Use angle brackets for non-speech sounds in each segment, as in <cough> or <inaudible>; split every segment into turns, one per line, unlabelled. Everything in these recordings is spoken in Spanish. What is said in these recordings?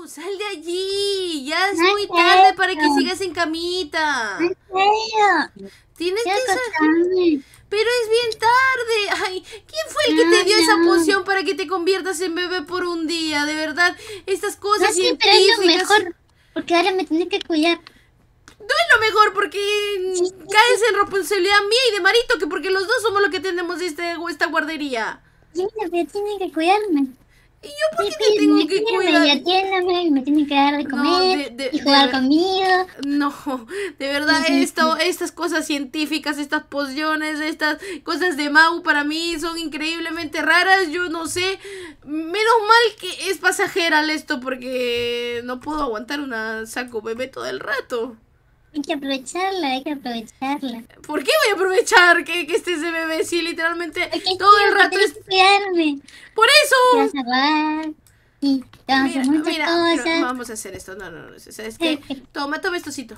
Pues, sal de allí. Ya es muy tarde para que sigas en camita. Tienes que salir. Pero es bien tarde. Ay, ¿quién fue el que te dio esa poción para que te conviertas en bebé por un día? De verdad, estas cosas no, sí, mejor, porque ahora me tienes que cuidar. No lo mejor porque caes en responsabilidad mía y de Marito, que porque los dos somos los que tenemos este, esta guardería. Sí, pero tiene que cuidarme. ¿Y yo por qué tengo que cuidar? me que dar de comer no, de, y jugar conmigo. No, de verdad, esto, estas cosas científicas, estas pociones, estas cosas de Mau para mí son increíblemente raras. Yo no sé. Menos mal que es pasajera esto porque no puedo aguantar una saco bebé todo el rato. Hay que aprovecharla, hay que aprovecharla. ¿Por qué voy a aprovechar que, que esté ese bebé si literalmente todo el rato es... ¡Por eso! a mira, Vamos a hacer esto, no, no, no. es que... Toma, toma estocito.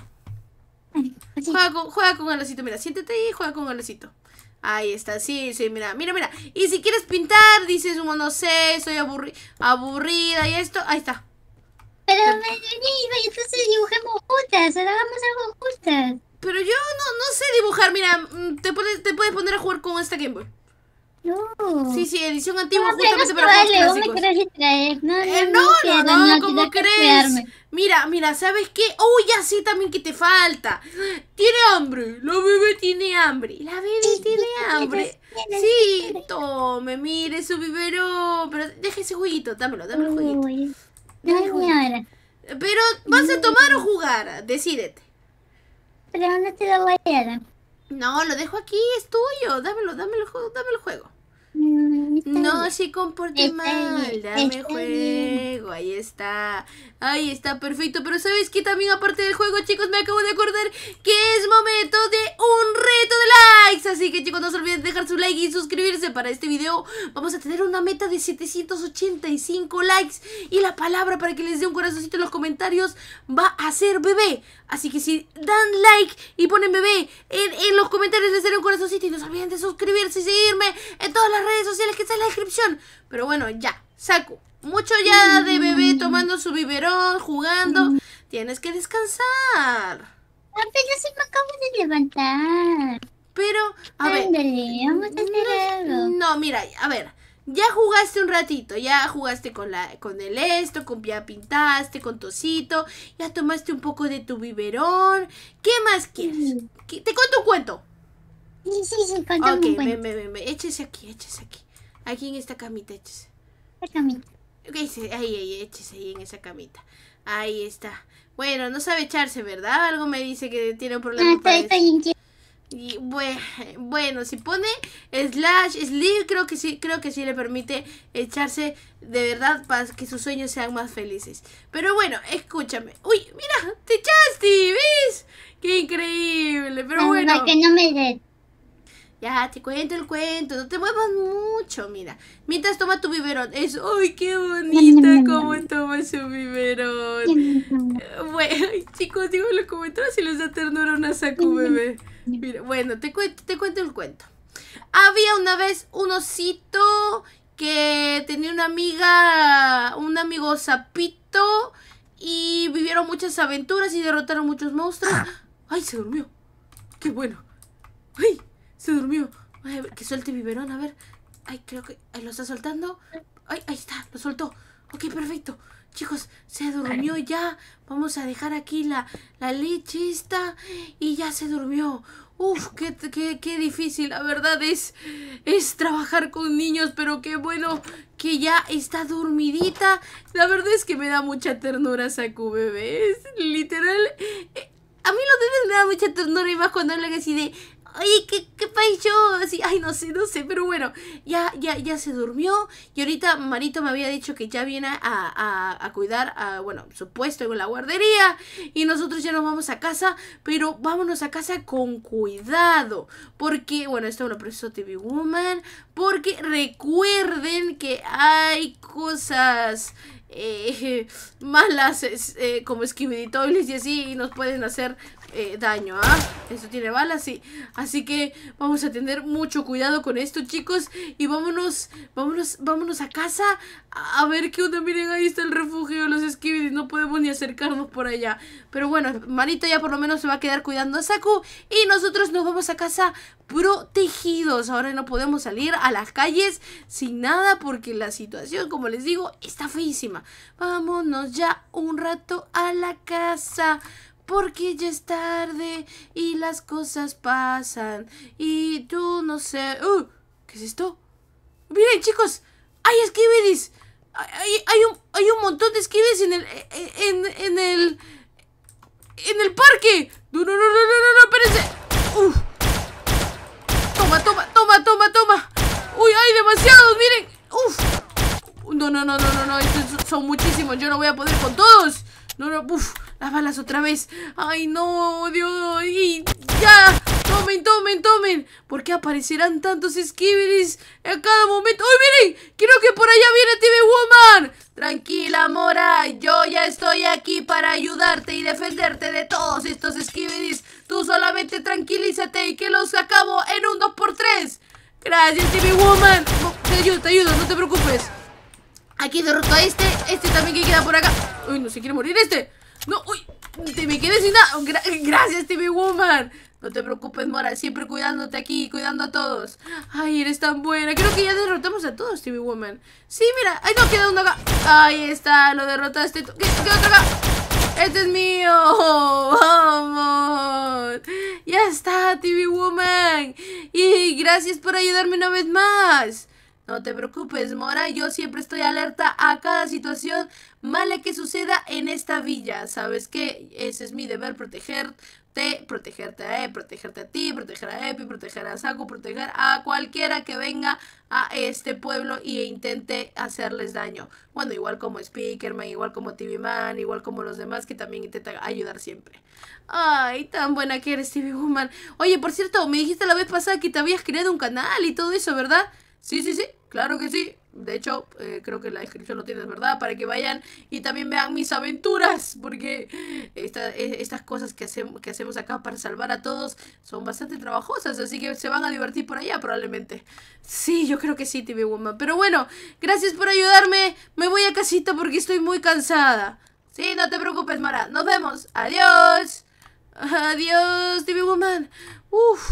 Pues juega con, juega el osito, mira, siéntate y juega con el osito. Ahí está, sí, sí, mira, mira, mira. Y si quieres pintar, dices, no sé, soy aburrida y esto, ahí está. Pero me y entonces dibujemos juntas, hagamos algo juntas. Pero yo no, no sé dibujar, mira, mm, te puedes, te puedes poner a jugar con esta Game Boy. No. Sí, sí, edición antigua, no, justamente para juegos clásicos. No, no, eh, no, no, no, crees? Mira, mira, ¿sabes qué? Uy, ya sé también que te falta. Tiene hambre, la bebé tiene hambre, la bebé tiene hambre. Sí, tome, mire su biberón, pero deje ese jueguito, dámelo, dámelo el jueguito.
Pero
vas a tomar o jugar, decídete. Pero no te lo voy No, lo dejo aquí, es tuyo. Dámelo, dámelo, dámelo, dámelo el juego. Mm, no, se comporte mal. Dame juego. Ahí está. Ahí está, perfecto. Pero ¿sabes qué? También aparte del juego, chicos, me acabo de acordar que es momento de un reto de likes. Así que, chicos, no se olviden de dejar su like y suscribirse para este video. Vamos a tener una meta de 785 likes. Y la palabra para que les dé un corazoncito en los comentarios va a ser bebé. Así que si dan like y ponen bebé en, en los comentarios, les daré un corazoncito. Y no se olviden de suscribirse y seguirme en todas las redes sociales que está en la descripción. Pero bueno, ya, saco, mucho ya de bebé mm. tomando su biberón, jugando. Mm. Tienes que descansar. Apenas acabo de levantar. Pero, a ver. no, mira, a ver. Ya jugaste un ratito, ya jugaste con la con el esto, con ya pintaste, con tocito, ya tomaste un poco de tu biberón. ¿Qué más quieres? Mm. te cuento un cuento. Sí, sí, sí, okay, un Ven, ven, ven, échese aquí, échese aquí. Aquí en esta camita, échese. camita. Okay, sí, ahí, ahí, échese ahí en esa camita. Ahí está. Bueno, no sabe echarse, ¿verdad? Algo me dice que tiene un problema. Ah, y bueno, si pone slash sleep, creo que sí, creo que sí le permite echarse de verdad para que sus sueños sean más felices. Pero bueno, escúchame. Uy, mira, te echaste, ¿ves? Qué increíble, pero ah, bueno. que no me de ya, te cuento el cuento. No te muevas mucho, mira. Mientras toma tu biberón. Es, ¡ay, qué bonita cómo toma su biberón! Bueno, chicos, digo, lo comentarios si les da ternura una saco, bebé. Mira, bueno, te cuento, te cuento el cuento. Había una vez un osito que tenía una amiga, un amigo sapito y vivieron muchas aventuras y derrotaron muchos monstruos. Ah. ¡Ay, se durmió! ¡Qué bueno! ¡Ay! Se durmió. a ver, que suelte biberón, a ver. Ay, creo que lo está soltando. Ay, ahí está, lo soltó. Ok, perfecto. Chicos, se durmió ya. Vamos a dejar aquí la, la lechista. Y ya se durmió. Uf, qué, qué, difícil. La verdad es, es trabajar con niños. Pero qué bueno que ya está dormidita. La verdad es que me da mucha ternura Saku, bebé. literal. Eh, a mí los bebés me da mucha ternura. Y más cuando hablan así de... Ay, ¿qué, qué yo? Así, ay, no sé, no sé, pero bueno, ya, ya, ya se durmió. Y ahorita Marito me había dicho que ya viene a, cuidar, a, bueno, supuesto en la guardería. Y nosotros ya nos vamos a casa, pero vámonos a casa con cuidado. Porque, bueno, esto es una profesora TV Woman. Porque recuerden que hay cosas eh, <laughs> malas eh, como esquividitoiles y así y nos pueden hacer eh, daño, ¿ah? Esto tiene balas, sí. Así que vamos a tener mucho cuidado con esto, chicos. Y vámonos, vámonos, vámonos a casa a, ver qué onda. Miren, ahí está el refugio de los esquividis. No podemos ni acercarnos por allá. Pero bueno, Marito ya por lo menos se va a quedar cuidando a Saku. Y nosotros nos vamos a casa protegidos. Ahora no podemos salir a las calles sin nada porque la situación, como les digo, está feísima. Vámonos ya un rato a la casa. Porque ya es tarde y las cosas pasan. Y tú no sé. Uh, ¿Qué es esto? Miren, chicos. ¡Hay esquivedis Hay, hay, un, hay un montón de esquivelis en el. En, en el. En el parque. No, no, no, no, no, no, espérense. Toma, toma. no, no, no, no, no. son muchísimos. Yo no voy a poder con todos. No, no, uff, las balas otra vez. Ay, no, Dios. Y ya. Tomen, tomen, tomen. ¿Por qué aparecerán tantos Skibiris en cada momento? ¡Ay, miren! Creo que por allá viene TV Woman. Tranquila, Mora. Yo ya estoy aquí para ayudarte y defenderte de todos estos Skibiris Tú solamente tranquilízate y que los acabo en un 2x3. Gracias, TV Woman. te ayudo, te ayudo, no te preocupes. Aquí derroto a este Este también que queda por acá Uy, no se quiere morir este No, uy Te me quedes sin nada oh, <laughs> Gracias, TV Woman no te preocupes, Mora, siempre cuidándote aquí, cuidando a todos. Ay, eres tan buena. Creo que ya derrotamos a todos, TV Woman. Sí, mira, ahí no queda uno acá. Ahí está, lo derrotaste. ¿Qué, otro acá? ¡Este es mío! <laughs> ¡Vamos! ¡Ya está, TV Woman! Y gracias por ayudarme una vez más. No te preocupes, Mora, yo siempre estoy alerta a cada situación mala que suceda en esta villa. Sabes que ese es mi deber, protegerte, protegerte a E, protegerte a ti, proteger a Epi, proteger a Saku, proteger a cualquiera que venga a este pueblo e intente hacerles daño. Bueno, igual como Speakerman, igual como TV Man, igual como los demás que también intentan ayudar siempre. Ay, tan buena que eres TV Woman. Oye, por cierto, me dijiste la vez pasada que te habías creado un canal y todo eso, ¿verdad? Sí, sí, sí, claro que sí. De hecho, eh, creo que la descripción lo tienes, ¿verdad? Para que vayan y también vean mis aventuras, porque e, estas cosas que, hacemos, que hacemos acá para salvar a todos son bastante trabajosas, así que se van a divertir por allá probablemente. Sí, yo creo que sí, TV Woman. Pero bueno, gracias por ayudarme. Me voy a casita porque estoy muy cansada. Sí, no te preocupes, Mara. Nos vemos. Adiós. Adiós, TV Woman. Uf.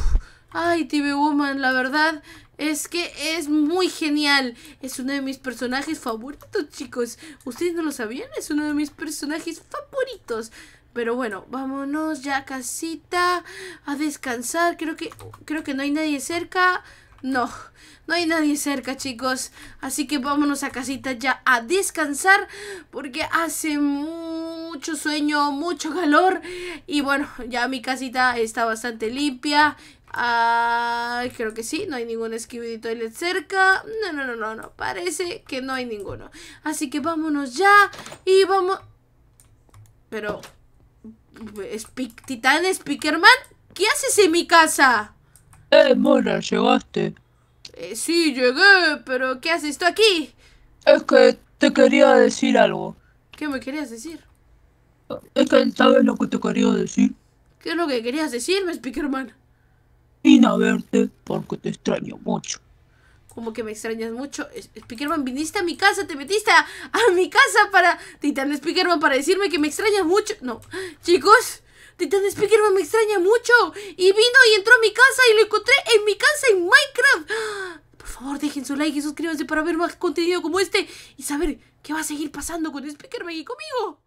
Ay, TV Woman, la verdad es que es muy genial. Es uno de mis personajes favoritos, chicos. Ustedes no lo sabían, es uno de mis personajes favoritos. Pero bueno, vámonos ya a casita a descansar. Creo que creo que no hay nadie cerca. No, no hay nadie cerca, chicos. Así que vámonos a casita ya a descansar porque hace mucho sueño, mucho calor y bueno, ya mi casita está bastante limpia. Ay, creo que sí, no hay ningún Skibidi Toilet cerca. No, no, no, no, no. Parece que no hay ninguno. Así que vámonos ya y vamos. Pero. Speak, Titán Speakerman, ¿qué haces en mi casa? Eh, Mona, llegaste. Eh, sí, llegué, pero ¿qué haces tú aquí? Es que te quería decir algo. ¿Qué me querías decir? Es que sabes lo que te quería decir. ¿Qué es lo que querías decirme, Speakerman? vine a verte porque te extraño mucho. Como que me extrañas mucho. Speakerman, viniste a mi casa, te metiste a, mi casa para. Titan Speakerman, para decirme que me extrañas mucho. No, chicos, Titan Speakerman me extraña mucho. Y vino y entró a mi casa y lo encontré en mi casa en Minecraft. <gasps> Por favor, dejen su like y suscríbanse para ver más contenido como este y saber qué va a seguir pasando con Speakerman y conmigo.